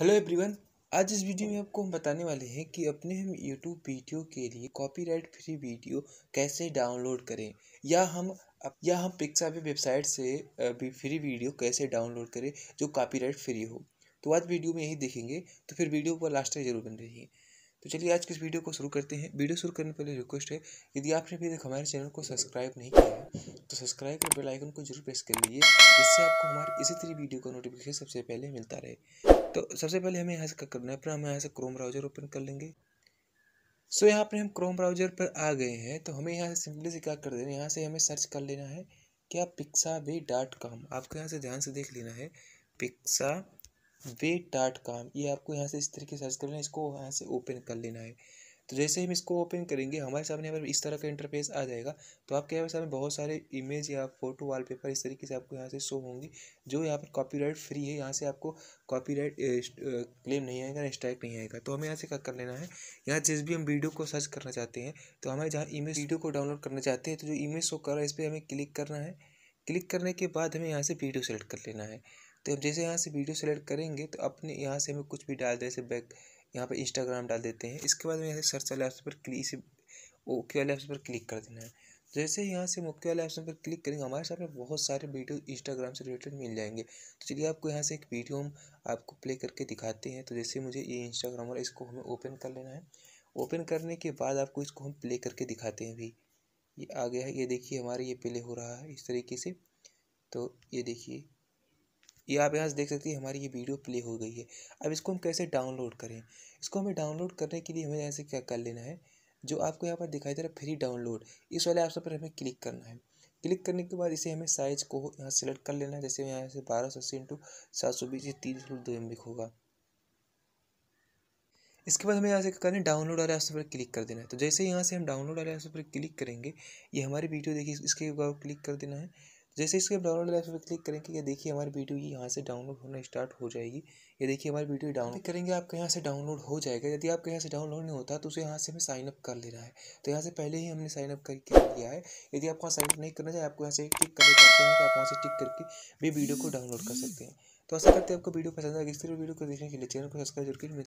hello everyone आज इस video में आपको हम बताने वाले हैं कि अपने हम यूट्यूब वीडियो के लिए कॉपीराइट फ्री वीडियो कैसे डाउनलोड करें या हम या हम पिक्सा वेबसाइट से भी फ्री वीडियो कैसे डाउनलोड करें जो कॉपीराइट फ्री हो तो आज वीडियो में यही देखेंगे तो फिर वीडियो पर लास्ट तक जरूर बन रही है तो चलिए आज किस वीडियो को शुरू करते हैं वीडियो शुरू करने पहले रिक्वेस्ट है यदि आपने अभी तक हमारे चैनल को सब्सक्राइब नहीं किया है तो सब्सक्राइब और बेल आइकन को जरूर प्रेस कर लीजिए जिससे आपको हमारे इसी तरह वीडियो का नोटिफिकेशन सबसे पहले मिलता रहे तो सबसे पहले हमें यहाँ से क्या करना है अपना हम यहाँ से क्रोम ब्राउजर ओपन कर लेंगे सो so, यहाँ पर हम क्रोम ब्राउजर पर आ गए हैं तो हमें यहाँ से सिंपली से क्या कर देना है यहाँ से हमें सर्च कर लेना है क्या पिक्सा वे डॉट कॉम आपको यहाँ से ध्यान से देख लेना है पिक्सा वे डॉट कॉम ये आपको यहाँ से इस तरीके से सर्च करना है इसको यहाँ से ओपन कर लेना है तो जैसे हम इसको ओपन करेंगे हमारे सामने यहाँ पर इस तरह का इंटरफेस आ जाएगा तो आपके यहाँ सामने बहुत सारे इमेज या फोटो वॉलपेपर इस तरीके से आपको यहाँ से शो होंगे जो यहाँ पर कॉपीराइट फ्री है यहाँ से आपको कॉपीराइट क्लेम नहीं आएगा स्ट्राइक नहीं आएगा तो हमें यहाँ से क्या कर लेना है यहाँ जिस भी हम वीडियो को सर्च करना चाहते हैं तो हमें जहाँ इमेज वीडियो को डाउनलोड करना चाहते हैं तो जो इमेज शो कर रहा है इस पर हमें क्लिक करना है क्लिक करने के बाद हमें यहाँ से वीडियो सेलेक्ट कर लेना है तो हम जैसे यहाँ से वीडियो सेलेक्ट करेंगे तो अपने यहाँ से हमें कुछ भी डाल दें जैसे बैक यहाँ पर इंस्टाग्राम डाल देते हैं इसके बाद में यहाँ से सर्च वाले ऑप्शन पर क्लिक इसे ओके वाले ऑप्शन पर क्लिक कर देना है जैसे यहाँ से ओके वाले ऑप्शन पर क्लिक करेंगे हमारे सामने बहुत सारे वीडियो इंस्टाग्राम से रिलेटेड मिल जाएंगे तो चलिए आपको यहाँ से एक वीडियो हम आपको प्ले करके दिखाते हैं तो जैसे मुझे ये इंस्टाग्राम और इसको हमें ओपन कर लेना है ओपन करने के बाद आपको इसको हम प्ले करके दिखाते हैं भी ये आ गया है ये देखिए हमारे ये प्ले हो रहा है इस तरीके से तो ये देखिए ये आप यहाँ से देख सकते हैं हमारी ये वीडियो प्ले हो गई है अब इसको हम कैसे डाउनलोड करें इसको हमें डाउनलोड करने के लिए हमें यहाँ से क्या कर लेना है जो आपको यहाँ पर दिखाई दे रहा है फ्री डाउनलोड इस वाले ऑप्शन पर हमें क्लिक करना है क्लिक करने के बाद इसे हमें साइज को यहाँ सेलेक्ट कर लेना है जैसे यहाँ से बारह सौ अस्सी इंटू सात सौ बीस तीन सौ दो एम होगा इसके बाद हमें यहाँ से करना है डाउनलोड वाले ऑप्शन पर क्लिक कर देना है तो जैसे यहाँ से हम डाउनलोड वाले ऑप्शन पर क्लिक करेंगे ये हमारी वीडियो देखिए इसके ऊपर क्लिक कर देना है जैसे इसके डाउनलोड लाइफ पर क्लिक करेंगे ये देखिए हमारी वीडियो ये यहाँ से डाउनलोड होना स्टार्ट हो जाएगी ये देखिए हमारी वीडियो डाउनलोड करेंगे आपके यहाँ से डाउनलोड हो जाएगा यदि आपके यहाँ से डाउनलोड नहीं होता तो उसे यहाँ से हमें साइनअप कर लेना है तो यहाँ से पहले ही हमने साइनअप करके लिया है यदि आपको साइनअप नहीं करना चाहिए आपको यहाँ से टिक है तो आप वहाँ से टिक करके भी वीडियो को डाउनलोड कर सकते हैं तो ऐसा करते हैं आपको वीडियो पसंद आएगा इस तरह वीडियो को देखने के लिए चैनल को सब्सक्राइब करके